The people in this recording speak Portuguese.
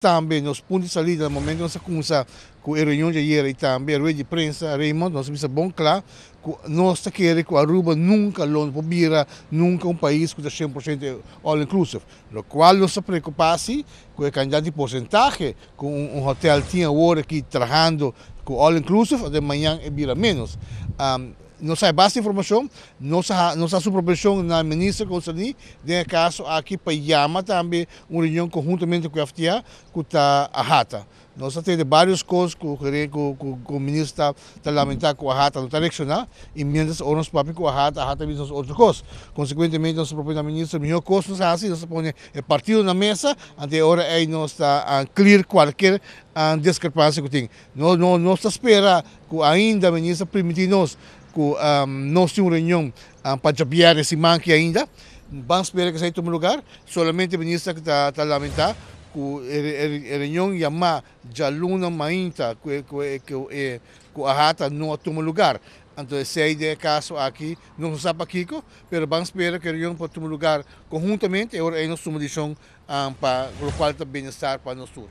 Também nos pontos ali, no momento nós começamos com a reunião de ayer e também a rede de prensa, Raymond, nós precisamos bom claro que nós queremos que Aruba nunca longe para vira, nunca um país que está 100% all inclusive. No qual nós se preocupasse com a quantidade de porcentagem que um, hotel tinha agora aqui trabalhando com all inclusive, de manhã vira menos. Um, nos hay base de informação, nos há supervisão na supervisión ministra Constantini, de é caso para Yama também uma reunião conjuntamente com a FTA, a Ajata. Nós temos várias coisas que o ministro está tá lamentar com a rata, não está reaccionar, emendas ou nos papéis com a rata, a rata mesmo outras coisas. Consequentemente, nós propomos ao ministro, melhor coisa nos assim nós põe o é partido na mesa, até agora aí nós está a clear qualquer ah, discrepância que tem. Nós, nós, nós está espera que ainda a ministra permitir nós que um, não tem uma reunião um, para jabiar esse manque ainda. Vamos esperar que saia do lugar. Solamente o ministro que está tá lamentar que a reunião chamar de aluna mainta que, que, que, que, eh, que a rata não toma lugar. Então, se é der caso aqui, não se sabe aqui, mas vamos esperar que a reunião possa tomar lugar conjuntamente e agora é nossa uma lição um, para o qual também estar para o nosso sul.